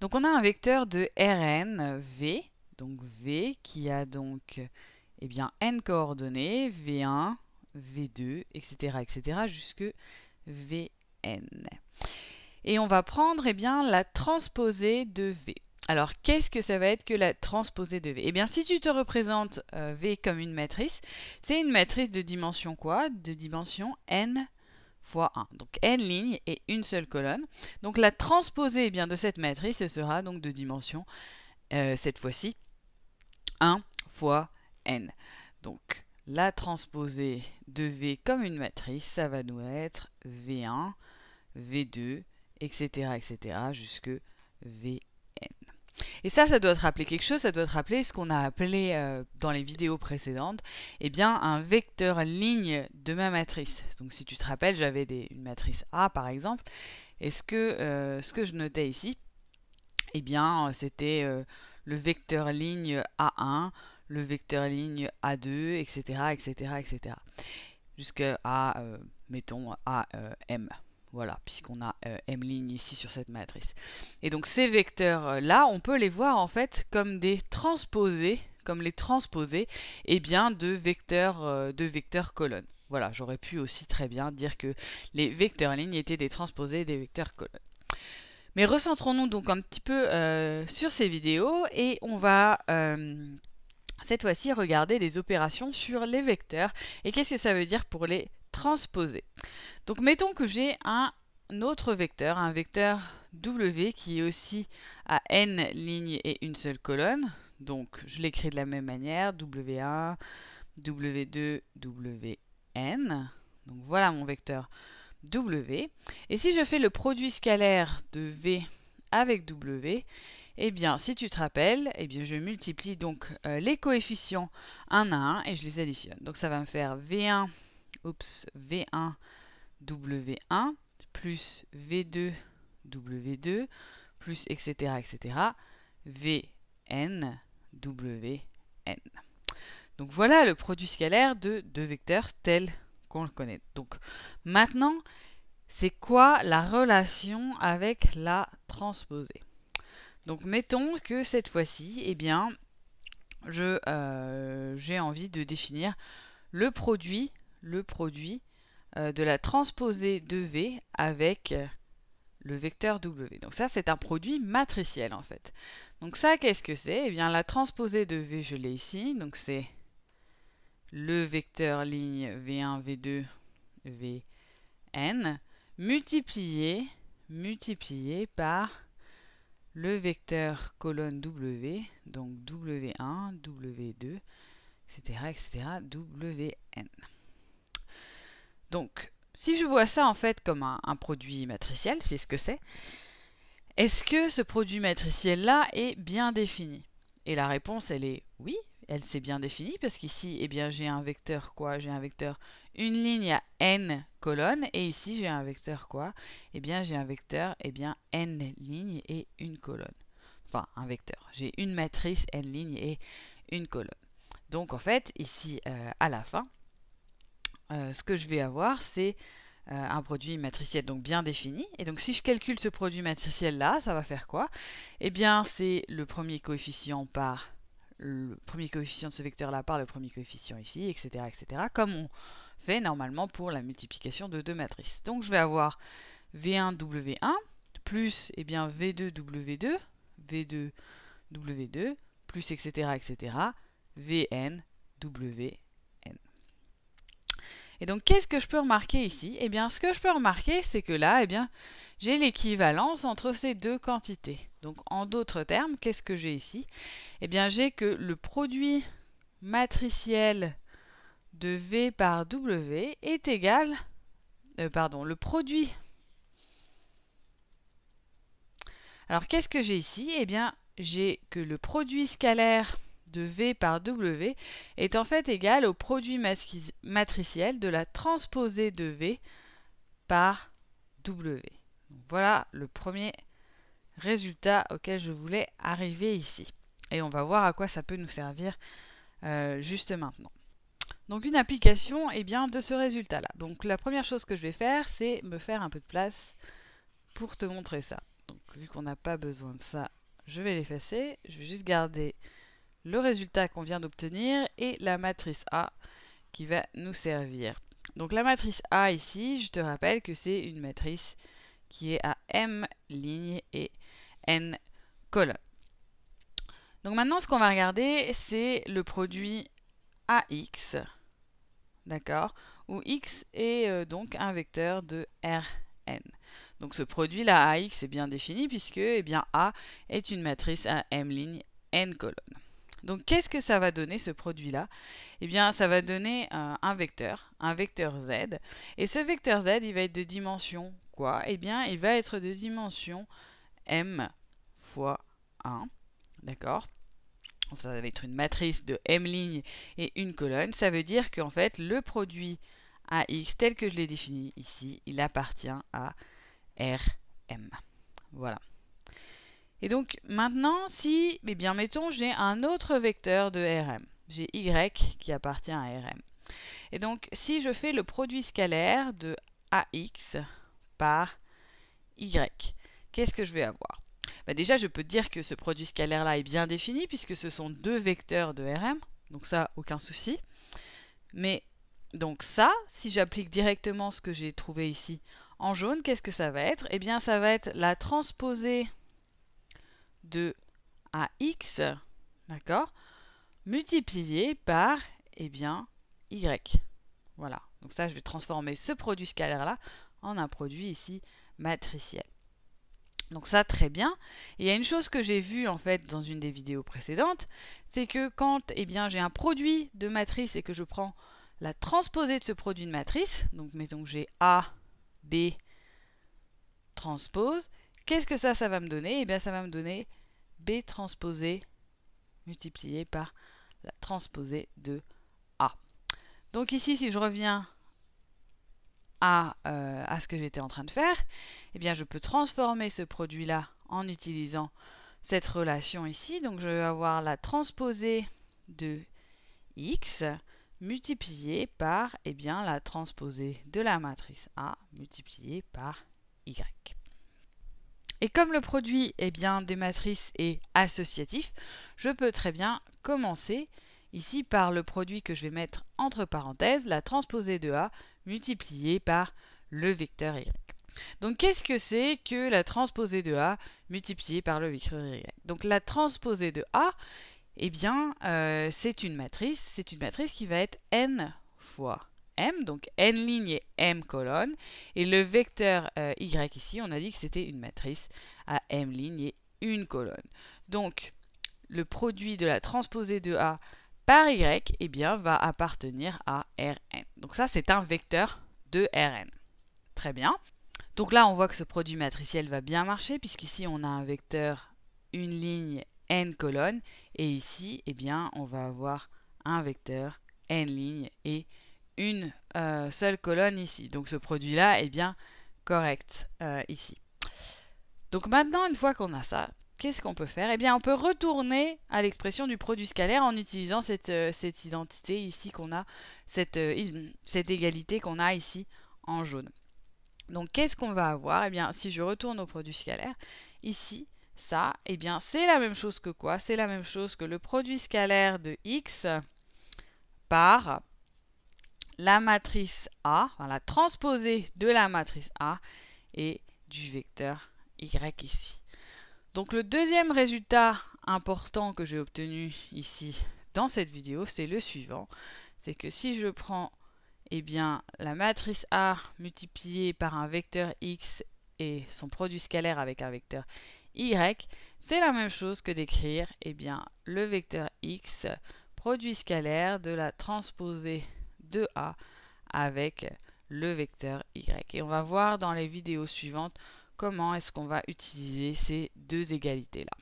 Donc on a un vecteur de Rn, V, donc V qui a donc eh bien, n coordonnées, V1, V2, etc., etc., jusque Vn. Et on va prendre eh bien, la transposée de V. Alors, qu'est-ce que ça va être que la transposée de V Eh bien, si tu te représentes euh, V comme une matrice, c'est une matrice de dimension quoi De dimension n fois 1. Donc n lignes et une seule colonne. Donc la transposée eh bien, de cette matrice sera donc de dimension, euh, cette fois-ci, 1 fois n. Donc la transposée de V comme une matrice, ça va nous être V1, V2, etc., etc., jusque V et ça, ça doit te rappeler quelque chose, ça doit te rappeler ce qu'on a appelé euh, dans les vidéos précédentes, eh bien, un vecteur ligne de ma matrice. Donc si tu te rappelles, j'avais une matrice A par exemple, et ce que, euh, ce que je notais ici, eh bien, c'était euh, le vecteur ligne A1, le vecteur ligne A2, etc., etc., etc., jusqu'à, mettons, AM. Voilà, puisqu'on a M euh, M' ici sur cette matrice. Et donc ces vecteurs-là, euh, on peut les voir en fait comme des transposés, comme les transposés eh bien, de vecteurs, euh, de vecteurs colonnes. Voilà, j'aurais pu aussi très bien dire que les vecteurs lignes étaient des transposés des vecteurs colonnes. Mais recentrons-nous donc un petit peu sur ces vidéos et on va cette fois-ci regarder des opérations sur les vecteurs. Et qu'est-ce que ça veut dire pour les donc mettons que j'ai un autre vecteur, un vecteur W qui est aussi à n lignes et une seule colonne. Donc je l'écris de la même manière, W1, W2, WN. Donc voilà mon vecteur W. Et si je fais le produit scalaire de V avec W, eh bien, si tu te rappelles, eh bien, je multiplie donc euh, les coefficients 1 à 1 et je les additionne. Donc ça va me faire V1 oups, V1, W1, plus V2, W2, plus etc., etc., Vn, Wn. Donc voilà le produit scalaire de deux vecteurs tels qu'on le connaît. Donc maintenant, c'est quoi la relation avec la transposée Donc mettons que cette fois-ci, eh bien, euh, j'ai envie de définir le produit le produit euh, de la transposée de V avec euh, le vecteur W. Donc ça, c'est un produit matriciel en fait. Donc ça, qu'est-ce que c'est Eh bien, la transposée de V, je l'ai ici. Donc c'est le vecteur ligne V1, V2, Vn multiplié, multiplié par le vecteur colonne W, donc W1, W2, etc., etc., Wn. Donc, si je vois ça en fait comme un, produit matriciel, c'est ce que c'est, est-ce que ce produit matriciel-là est bien défini Et la réponse, elle est oui, elle s'est bien définie, parce qu'ici, eh bien, j'ai un vecteur quoi J'ai un vecteur une ligne à n colonnes, et ici, j'ai un vecteur quoi Eh bien, j'ai un vecteur, eh bien, n lignes et une colonne. Enfin, un vecteur. J'ai une matrice n lignes et une colonne. Donc, en fait, ici, euh, à la fin, euh, ce que je vais avoir, c'est euh, un produit matriciel donc bien défini. Et donc si je calcule ce produit matriciel là, ça va faire quoi Eh bien c'est le premier coefficient par le premier coefficient de ce vecteur là par le premier coefficient ici, etc. etc. comme on fait normalement pour la multiplication de deux matrices. Donc je vais avoir V1 W1 plus eh bien, V2 W2, V2 W2, plus etc. etc. Vn W et donc, qu'est-ce que je peux remarquer ici Eh bien, ce que je peux remarquer, c'est que là, eh bien, j'ai l'équivalence entre ces deux quantités. Donc, en d'autres termes, qu'est-ce que j'ai ici Eh bien, j'ai que le produit matriciel de V par W est égal... Euh, pardon, le produit... Alors, qu'est-ce que j'ai ici Eh bien, j'ai que le produit scalaire de V par W est en fait égal au produit matriciel de la transposée de V par W. voilà le premier résultat auquel je voulais arriver ici. Et on va voir à quoi ça peut nous servir euh, juste maintenant. Donc une application eh bien, de ce résultat-là. Donc la première chose que je vais faire, c'est me faire un peu de place pour te montrer ça. Donc vu qu'on n'a pas besoin de ça, je vais l'effacer. Je vais juste garder le résultat qu'on vient d'obtenir et la matrice A qui va nous servir. Donc la matrice A ici, je te rappelle que c'est une matrice qui est à m lignes et n colonnes. Donc maintenant, ce qu'on va regarder, c'est le produit AX, d'accord Où X est euh, donc un vecteur de Rn. Donc ce produit-là, AX, est bien défini puisque eh bien, A est une matrice à m lignes, n colonnes. Donc qu'est-ce que ça va donner ce produit-là Eh bien ça va donner euh, un vecteur, un vecteur z. Et ce vecteur z, il va être de dimension quoi Eh bien il va être de dimension m fois 1. D'accord ça va être une matrice de m lignes et une colonne. Ça veut dire qu'en fait, le produit AX tel que je l'ai défini ici, il appartient à RM. Voilà. Et donc maintenant, si, eh bien mettons, j'ai un autre vecteur de Rm, j'ai y qui appartient à Rm. Et donc si je fais le produit scalaire de ax par y, qu'est-ce que je vais avoir bah, Déjà, je peux dire que ce produit scalaire-là est bien défini puisque ce sont deux vecteurs de Rm, donc ça, aucun souci. Mais donc ça, si j'applique directement ce que j'ai trouvé ici en jaune, qu'est-ce que ça va être Eh bien, ça va être la transposée de AX, d'accord, multiplié par, eh bien, Y. Voilà. Donc ça, je vais transformer ce produit scalaire-là en un produit ici matriciel. Donc ça, très bien. Et il y a une chose que j'ai vue en fait dans une des vidéos précédentes, c'est que quand eh bien, j'ai un produit de matrice et que je prends la transposée de ce produit de matrice, donc mettons que j'ai A, B, transpose, qu'est-ce que ça, ça va me donner Eh bien ça va me donner B transposé multiplié par la transposée de A. Donc ici, si je reviens euh, à, ce que j'étais en train de faire, eh bien je peux transformer ce produit-là en utilisant cette relation ici. Donc je vais avoir la transposée de x multipliée par eh bien, la transposée de la matrice A multipliée par y. Et comme le produit bien, des matrices est associatif, je peux très bien commencer ici par le produit que je vais mettre entre parenthèses, la transposée de A multipliée par le vecteur Y. Donc qu'est-ce que c'est que la transposée de A multipliée par le vecteur Y Donc la transposée de A, eh bien, euh, c'est une matrice, c'est une matrice qui va être n fois donc N lignes et M colonnes, Et le vecteur euh, Y ici, on a dit que c'était une matrice à M lignes et une colonne. Donc, le produit de la transposée de A par Y et eh bien, va appartenir à Rn. Donc ça, c'est un vecteur de Rn. Très bien. Donc là, on voit que ce produit matriciel va bien marcher, puisqu'ici, on a un vecteur, une ligne, n colonnes. Et ici, eh bien, on va avoir un vecteur, n lignes et une euh, seule colonne ici. Donc ce produit-là est bien correct euh, ici. Donc maintenant, une fois qu'on a ça, qu'est-ce qu'on peut faire Eh bien, on peut retourner à l'expression du produit scalaire en utilisant cette, euh, identité ici qu'on a, cette, cette égalité qu'on a ici en jaune. Donc qu'est-ce qu'on va avoir Eh bien, si je retourne au produit scalaire, ici, ça, eh bien, c'est la même chose que quoi C'est la même chose que le produit scalaire de x par la matrice A, la transposée de la matrice A et du vecteur Y ici. Donc le deuxième résultat important que j'ai obtenu ici dans cette vidéo, c'est le suivant. C'est que si je prends eh bien, la matrice A multipliée par un vecteur X et son produit scalaire avec un vecteur Y, c'est la même chose que d'écrire eh bien, le vecteur X produit scalaire de la transposée 2a avec le vecteur y. Et on va voir dans les vidéos suivantes comment est-ce qu'on va utiliser ces deux égalités-là.